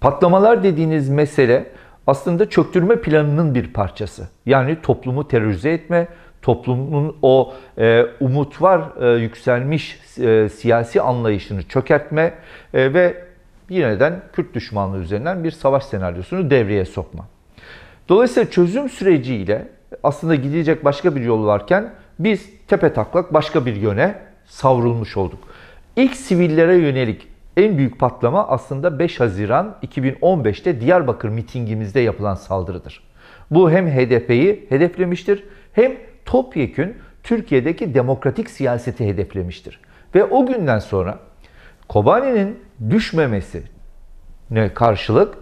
Patlamalar dediğiniz mesele aslında çöktürme planının bir parçası. Yani toplumu terörize etme, toplumun o e, umut var e, yükselmiş e, siyasi anlayışını çökertme e, ve yeniden Kürt düşmanlığı üzerinden bir savaş senaryosunu devreye sokma. Dolayısıyla çözüm süreciyle aslında gidecek başka bir yol varken biz tepe taklak başka bir yöne savrulmuş olduk. İlk sivillere yönelik en büyük patlama aslında 5 Haziran 2015'te Diyarbakır mitingimizde yapılan saldırıdır. Bu hem HDP'yi hedeflemiştir hem topyekün Türkiye'deki demokratik siyaseti hedeflemiştir. Ve o günden sonra Kobani'nin düşmemesi ne karşılık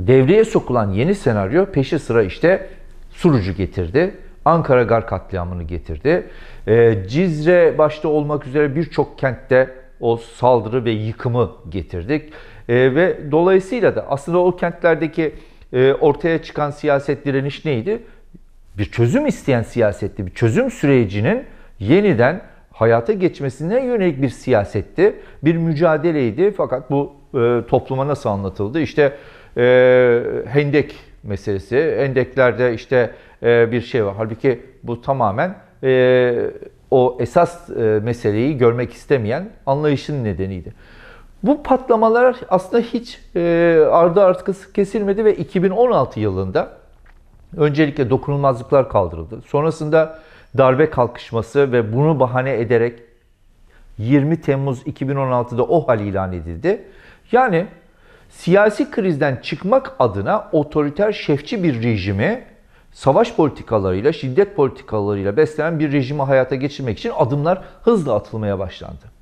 devreye sokulan yeni senaryo peşi sıra işte Surucu getirdi. Ankara Gar katliamını getirdi. Ee, Cizre başta olmak üzere birçok kentte o saldırı ve yıkımı getirdik. E, ve dolayısıyla da aslında o kentlerdeki e, ortaya çıkan siyaset direniş neydi? Bir çözüm isteyen siyasetti, bir çözüm sürecinin yeniden hayata geçmesine yönelik bir siyasetti, bir mücadeleydi. Fakat bu e, topluma nasıl anlatıldı? İşte e, hendek meselesi, hendeklerde işte e, bir şey var. Halbuki bu tamamen e, o esas e, meseleyi görmek istemeyen anlayışın nedeniydi. Bu patlamalar aslında hiç e, ardı arkası kesilmedi ve 2016 yılında öncelikle dokunulmazlıklar kaldırıldı. Sonrasında darbe kalkışması ve bunu bahane ederek 20 Temmuz 2016'da o hal ilan edildi. Yani siyasi krizden çıkmak adına otoriter şefçi bir rejimi savaş politikalarıyla, şiddet politikalarıyla beslenen bir rejimi hayata geçirmek için adımlar hızla atılmaya başlandı.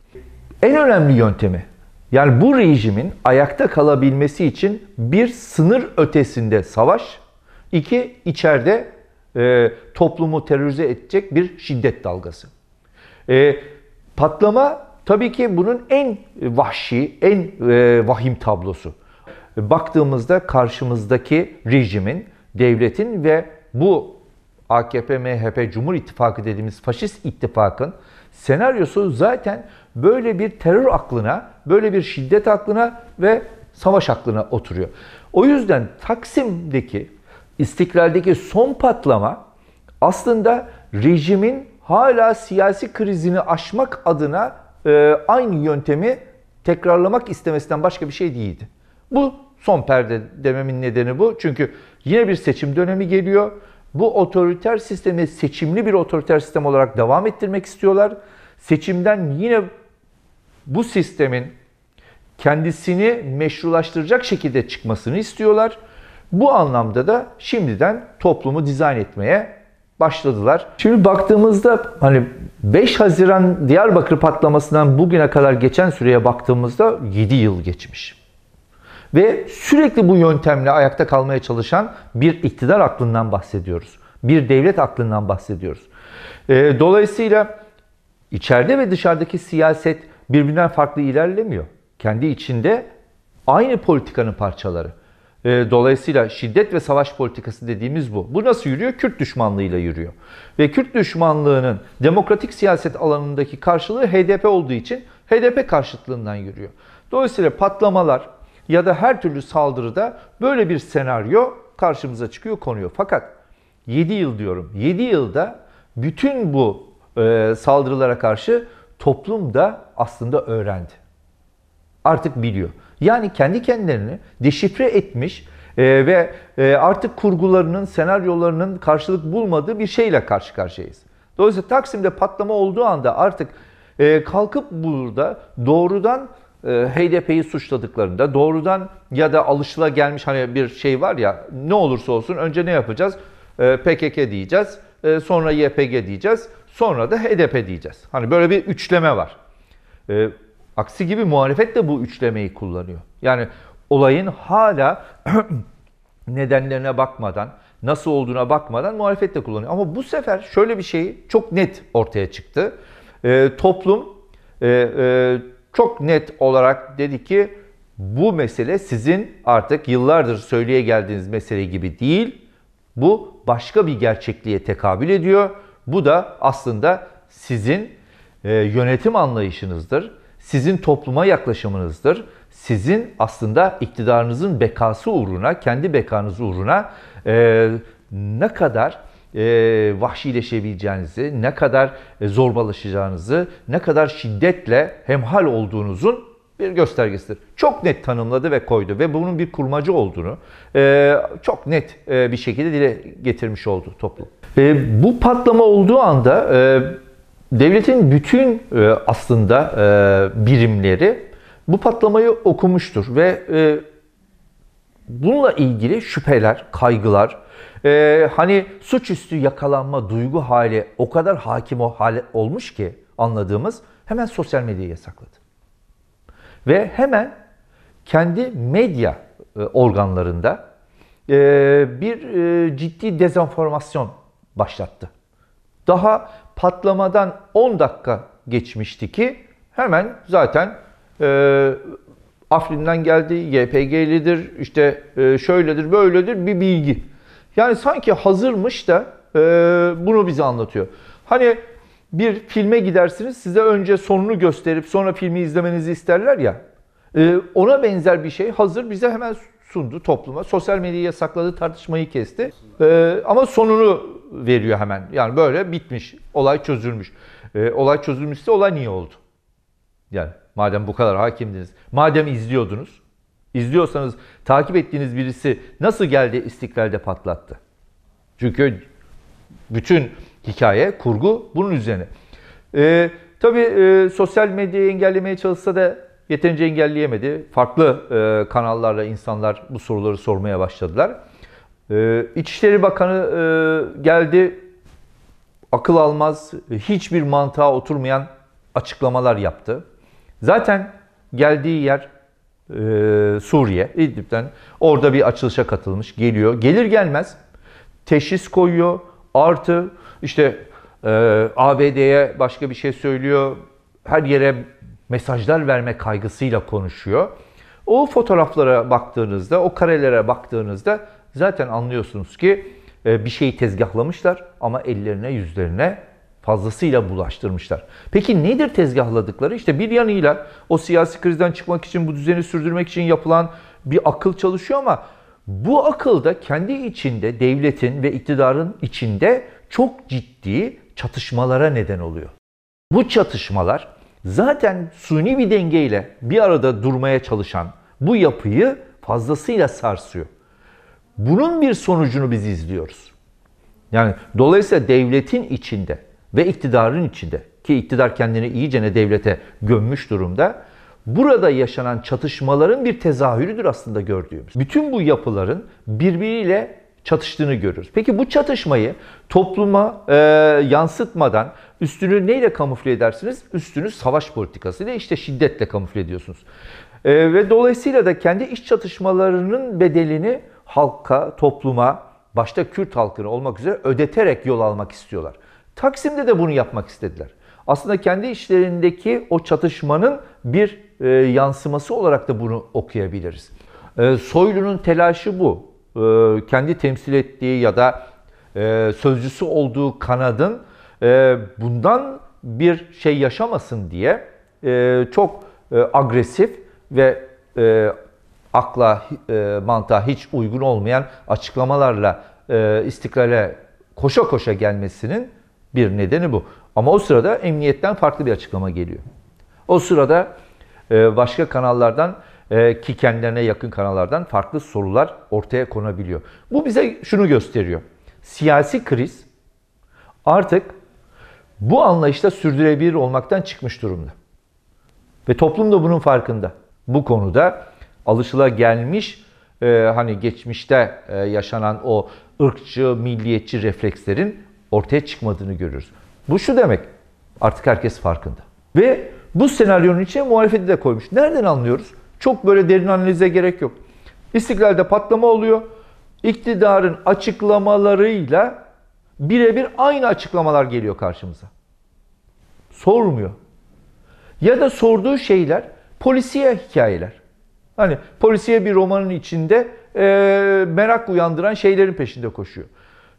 En önemli yöntemi yani bu rejimin ayakta kalabilmesi için bir sınır ötesinde savaş, iki içeride e, toplumu terörize edecek bir şiddet dalgası. E, patlama tabii ki bunun en vahşi, en e, vahim tablosu. Baktığımızda karşımızdaki rejimin, devletin ve bu AKP, MHP, Cumhur İttifakı dediğimiz faşist ittifakın senaryosu zaten böyle bir terör aklına, böyle bir şiddet aklına ve savaş aklına oturuyor. O yüzden Taksim'deki, İstiklal'deki son patlama aslında rejimin hala siyasi krizini aşmak adına e, aynı yöntemi tekrarlamak istemesinden başka bir şey değildi. Bu son perde dememin nedeni bu. Çünkü Yine bir seçim dönemi geliyor. Bu otoriter sistemi seçimli bir otoriter sistem olarak devam ettirmek istiyorlar. Seçimden yine bu sistemin kendisini meşrulaştıracak şekilde çıkmasını istiyorlar. Bu anlamda da şimdiden toplumu dizayn etmeye başladılar. Şimdi baktığımızda hani 5 Haziran Diyarbakır patlamasından bugüne kadar geçen süreye baktığımızda 7 yıl geçmiş. Ve sürekli bu yöntemle ayakta kalmaya çalışan bir iktidar aklından bahsediyoruz. Bir devlet aklından bahsediyoruz. Ee, dolayısıyla içeride ve dışarıdaki siyaset birbirinden farklı ilerlemiyor. Kendi içinde aynı politikanın parçaları. Ee, dolayısıyla şiddet ve savaş politikası dediğimiz bu. Bu nasıl yürüyor? Kürt düşmanlığıyla yürüyor. Ve Kürt düşmanlığının demokratik siyaset alanındaki karşılığı HDP olduğu için HDP karşıtlığından yürüyor. Dolayısıyla patlamalar, ya da her türlü saldırıda böyle bir senaryo karşımıza çıkıyor, konuyor. Fakat 7 yıl diyorum. 7 yılda bütün bu e, saldırılara karşı toplum da aslında öğrendi. Artık biliyor. Yani kendi kendilerini deşifre etmiş e, ve e, artık kurgularının, senaryolarının karşılık bulmadığı bir şeyle karşı karşıyayız. Dolayısıyla Taksim'de patlama olduğu anda artık e, kalkıp burada doğrudan e, HDP'yi suçladıklarında doğrudan ya da alışıla gelmiş hani bir şey var ya ne olursa olsun önce ne yapacağız? E, PKK diyeceğiz, e, sonra YPG diyeceğiz, sonra da HDP diyeceğiz. Hani böyle bir üçleme var. Aksi gibi muhalefet de bu üçlemeyi kullanıyor. Yani olayın hala nedenlerine bakmadan, nasıl olduğuna bakmadan muhalefet de kullanıyor. Ama bu sefer şöyle bir şey çok net ortaya çıktı. toplum çok net olarak dedi ki bu mesele sizin artık yıllardır söyleye geldiğiniz mesele gibi değil. Bu başka bir gerçekliğe tekabül ediyor. Bu da aslında sizin e, yönetim anlayışınızdır. Sizin topluma yaklaşımınızdır. Sizin aslında iktidarınızın bekası uğruna, kendi bekanız uğruna e, ne kadar e, vahşileşebileceğinizi, ne kadar e, zorbalaşacağınızı, ne kadar şiddetle hemhal olduğunuzun bir göstergesidir. Çok net tanımladı ve koydu ve bunun bir kurmacı olduğunu e, çok net e, bir şekilde dile getirmiş oldu toplum. E, bu patlama olduğu anda e, devletin bütün e, aslında e, birimleri bu patlamayı okumuştur ve e, bununla ilgili şüpheler, kaygılar, e, hani suçüstü yakalanma duygu hali o kadar hakim o hale olmuş ki anladığımız hemen sosyal medyayı yasakladı. Ve hemen kendi medya e, organlarında e, bir e, ciddi dezenformasyon başlattı. Daha patlamadan 10 dakika geçmişti ki hemen zaten e, Afrin'den geldi, YPG'lidir, işte e, şöyledir, böyledir bir bilgi. Yani sanki hazırmış da e, bunu bize anlatıyor. Hani bir filme gidersiniz, size önce sonunu gösterip sonra filmi izlemenizi isterler ya. E, ona benzer bir şey hazır bize hemen sundu topluma. Sosyal medyayı yasakladı, tartışmayı kesti. ama sonunu veriyor hemen. Yani böyle bitmiş, olay çözülmüş. olay çözülmüşse olay niye oldu? Yani madem bu kadar hakimdiniz, madem izliyordunuz, izliyorsanız takip ettiğiniz birisi nasıl geldi istiklalde patlattı? Çünkü bütün hikaye, kurgu bunun üzerine. Ee, tabii e, sosyal medyayı engellemeye çalışsa da yeterince engelleyemedi. Farklı e, kanallarla insanlar bu soruları sormaya başladılar. E, İçişleri Bakanı e, geldi, akıl almaz, hiçbir mantığa oturmayan açıklamalar yaptı. Zaten geldiği yer e, Suriye, İdlib'den. Orada bir açılışa katılmış, geliyor. Gelir gelmez teşhis koyuyor. Artı işte e, ABD'ye başka bir şey söylüyor. Her yere mesajlar verme kaygısıyla konuşuyor. O fotoğraflara baktığınızda, o karelere baktığınızda zaten anlıyorsunuz ki e, bir şeyi tezgahlamışlar ama ellerine yüzlerine fazlasıyla bulaştırmışlar. Peki nedir tezgahladıkları? İşte bir yanıyla o siyasi krizden çıkmak için, bu düzeni sürdürmek için yapılan bir akıl çalışıyor ama bu akıl da kendi içinde devletin ve iktidarın içinde çok ciddi çatışmalara neden oluyor. Bu çatışmalar zaten suni bir dengeyle bir arada durmaya çalışan bu yapıyı fazlasıyla sarsıyor. Bunun bir sonucunu biz izliyoruz. Yani dolayısıyla devletin içinde ve iktidarın içinde ki iktidar kendini iyice ne devlete gömmüş durumda. Burada yaşanan çatışmaların bir tezahürüdür aslında gördüğümüz. Bütün bu yapıların birbiriyle çatıştığını görürüz. Peki bu çatışmayı topluma e, yansıtmadan üstünü neyle kamufle edersiniz? Üstünü savaş politikasıyla işte şiddetle kamufle ediyorsunuz. E, ve dolayısıyla da kendi iç çatışmalarının bedelini halka, topluma, başta Kürt halkını olmak üzere ödeterek yol almak istiyorlar. Taksim'de de bunu yapmak istediler. Aslında kendi işlerindeki o çatışmanın bir e, yansıması olarak da bunu okuyabiliriz. E, Soylu'nun telaşı bu. E, kendi temsil ettiği ya da e, sözcüsü olduğu kanadın e, bundan bir şey yaşamasın diye e, çok e, agresif ve e, akla, e, mantığa hiç uygun olmayan açıklamalarla e, istiklale koşa koşa gelmesinin bir nedeni bu. Ama o sırada emniyetten farklı bir açıklama geliyor. O sırada e, başka kanallardan e, ki kendilerine yakın kanallardan farklı sorular ortaya konabiliyor. Bu bize şunu gösteriyor. Siyasi kriz artık bu anlayışta sürdürülebilir olmaktan çıkmış durumda. Ve toplum da bunun farkında. Bu konuda alışılagelmiş e, hani geçmişte yaşanan o ırkçı, milliyetçi reflekslerin ortaya çıkmadığını görüyoruz. Bu şu demek, artık herkes farkında. Ve bu senaryonun içine muhalefeti de koymuş. Nereden anlıyoruz? Çok böyle derin analize gerek yok. İstiklal'de patlama oluyor. İktidarın açıklamalarıyla birebir aynı açıklamalar geliyor karşımıza. Sormuyor. Ya da sorduğu şeyler polisiye hikayeler. Hani polisiye bir romanın içinde e, merak uyandıran şeylerin peşinde koşuyor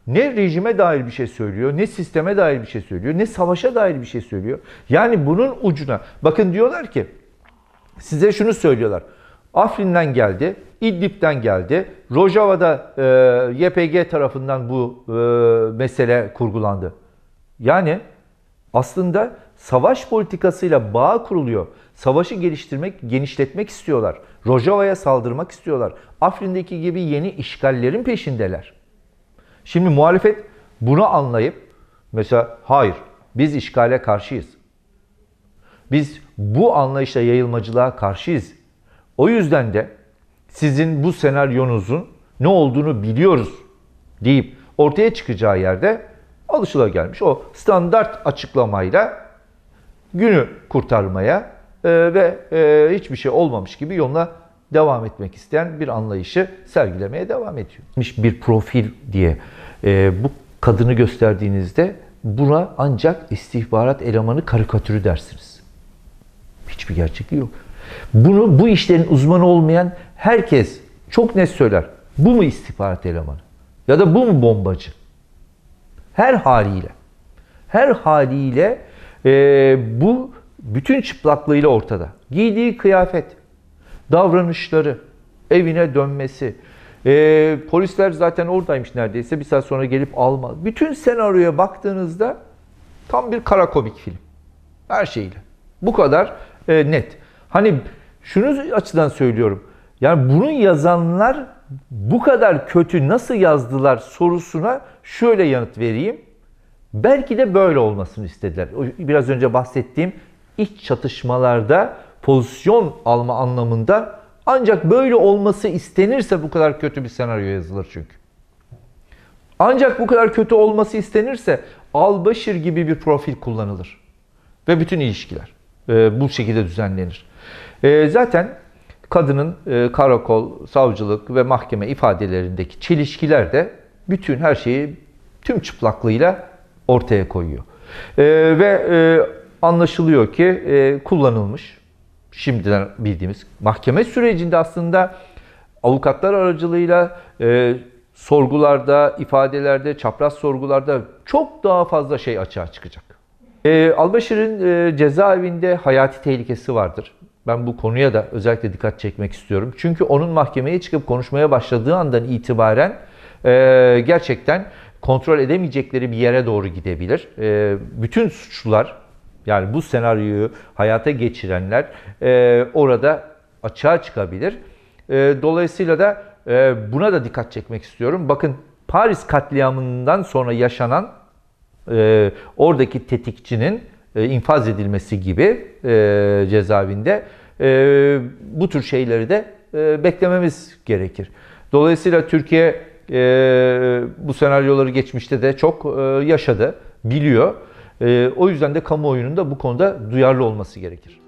ne rejime dair bir şey söylüyor, ne sisteme dair bir şey söylüyor, ne savaşa dair bir şey söylüyor. Yani bunun ucuna bakın diyorlar ki size şunu söylüyorlar. Afrin'den geldi, İdlib'den geldi. Rojava'da e, YPG tarafından bu e, mesele kurgulandı. Yani aslında savaş politikasıyla bağ kuruluyor. Savaşı geliştirmek, genişletmek istiyorlar. Rojava'ya saldırmak istiyorlar. Afrin'deki gibi yeni işgallerin peşindeler. Şimdi muhalefet bunu anlayıp mesela hayır biz işgale karşıyız. Biz bu anlayışla yayılmacılığa karşıyız. O yüzden de sizin bu senaryonuzun ne olduğunu biliyoruz deyip ortaya çıkacağı yerde alışıla gelmiş o standart açıklamayla günü kurtarmaya e, ve e, hiçbir şey olmamış gibi yoluna devam etmek isteyen bir anlayışı sergilemeye devam ediyor. Bir profil diye e, bu kadını gösterdiğinizde buna ancak istihbarat elemanı karikatürü dersiniz. Hiçbir gerçekliği yok. Bunu bu işlerin uzmanı olmayan herkes çok net söyler. Bu mu istihbarat elemanı? Ya da bu mu bombacı? Her haliyle. Her haliyle e, bu bütün çıplaklığıyla ortada. Giydiği kıyafet, davranışları, evine dönmesi, e, polisler zaten oradaymış neredeyse bir saat sonra gelip alma. Bütün senaryoya baktığınızda tam bir kara komik film. Her şeyle. Bu kadar e, net. Hani şunu açıdan söylüyorum. Yani bunu yazanlar bu kadar kötü nasıl yazdılar sorusuna şöyle yanıt vereyim. Belki de böyle olmasını istediler. Biraz önce bahsettiğim iç çatışmalarda pozisyon alma anlamında ancak böyle olması istenirse bu kadar kötü bir senaryo yazılır çünkü. Ancak bu kadar kötü olması istenirse Albaşir gibi bir profil kullanılır. Ve bütün ilişkiler e, bu şekilde düzenlenir. E, zaten kadının e, karakol, savcılık ve mahkeme ifadelerindeki çelişkiler de bütün her şeyi tüm çıplaklığıyla ortaya koyuyor. E, ve e, anlaşılıyor ki e, kullanılmış şimdiden bildiğimiz mahkeme sürecinde aslında avukatlar aracılığıyla e, sorgularda, ifadelerde, çapraz sorgularda çok daha fazla şey açığa çıkacak. E, Albaşir'in e, cezaevinde hayati tehlikesi vardır. Ben bu konuya da özellikle dikkat çekmek istiyorum. Çünkü onun mahkemeye çıkıp konuşmaya başladığı andan itibaren e, gerçekten kontrol edemeyecekleri bir yere doğru gidebilir. E, bütün suçlular yani bu senaryoyu hayata geçirenler e, orada açığa çıkabilir. E, dolayısıyla da e, buna da dikkat çekmek istiyorum. Bakın Paris katliamından sonra yaşanan e, oradaki tetikçinin e, infaz edilmesi gibi e, cezaevinde e, bu tür şeyleri de e, beklememiz gerekir. Dolayısıyla Türkiye e, bu senaryoları geçmişte de çok e, yaşadı, biliyor. Ee, o yüzden de kamuoyunun da bu konuda duyarlı olması gerekir.